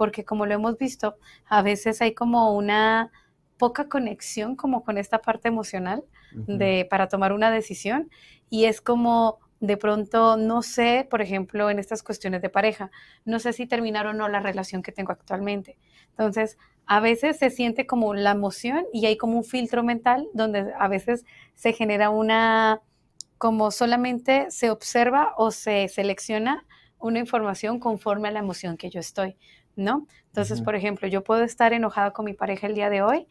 porque como lo hemos visto, a veces hay como una poca conexión como con esta parte emocional de, para tomar una decisión y es como de pronto no sé, por ejemplo, en estas cuestiones de pareja, no sé si terminar o no la relación que tengo actualmente. Entonces, a veces se siente como la emoción y hay como un filtro mental donde a veces se genera una, como solamente se observa o se selecciona una información conforme a la emoción que yo estoy, ¿no? Entonces, por ejemplo, yo puedo estar enojada con mi pareja el día de hoy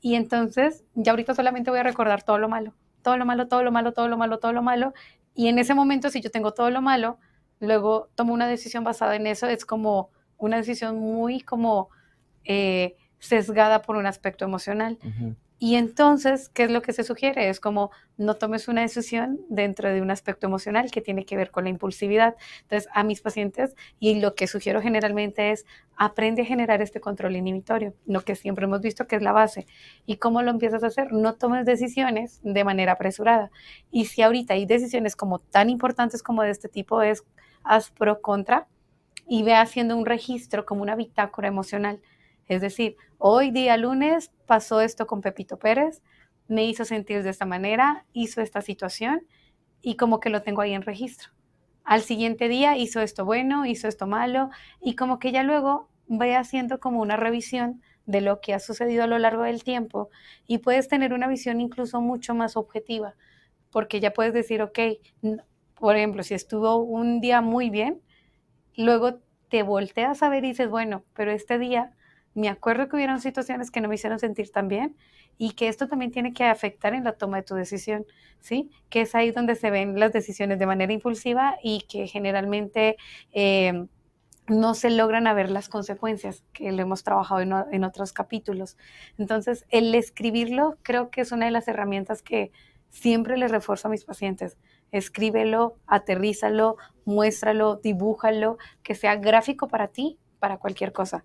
y entonces ya ahorita solamente voy a recordar todo lo malo, todo lo malo, todo lo malo, todo lo malo, todo lo malo. Y en ese momento, si yo tengo todo lo malo, luego tomo una decisión basada en eso, es como una decisión muy como eh, sesgada por un aspecto emocional. Y entonces, ¿qué es lo que se sugiere? Es como no tomes una decisión dentro de un aspecto emocional que tiene que ver con la impulsividad. Entonces, a mis pacientes, y lo que sugiero generalmente es, aprende a generar este control inhibitorio, lo que siempre hemos visto que es la base. ¿Y cómo lo empiezas a hacer? No tomes decisiones de manera apresurada. Y si ahorita hay decisiones como tan importantes como de este tipo, es haz pro contra y ve haciendo un registro como una bitácora emocional. Es decir, hoy día lunes pasó esto con Pepito Pérez, me hizo sentir de esta manera, hizo esta situación y como que lo tengo ahí en registro. Al siguiente día hizo esto bueno, hizo esto malo y como que ya luego voy haciendo como una revisión de lo que ha sucedido a lo largo del tiempo y puedes tener una visión incluso mucho más objetiva, porque ya puedes decir, ok, por ejemplo, si estuvo un día muy bien, luego te volteas a ver y dices, bueno, pero este día me acuerdo que hubieron situaciones que no me hicieron sentir tan bien y que esto también tiene que afectar en la toma de tu decisión, ¿sí? Que es ahí donde se ven las decisiones de manera impulsiva y que generalmente... Em, no se logran a ver las consecuencias, que lo hemos trabajado en, otros capítulos. Entonces, el escribirlo creo que es una de las herramientas que siempre les refuerzo a mis pacientes. Escríbelo, aterrízalo, muéstralo, dibújalo, que sea gráfico para ti, para cualquier cosa.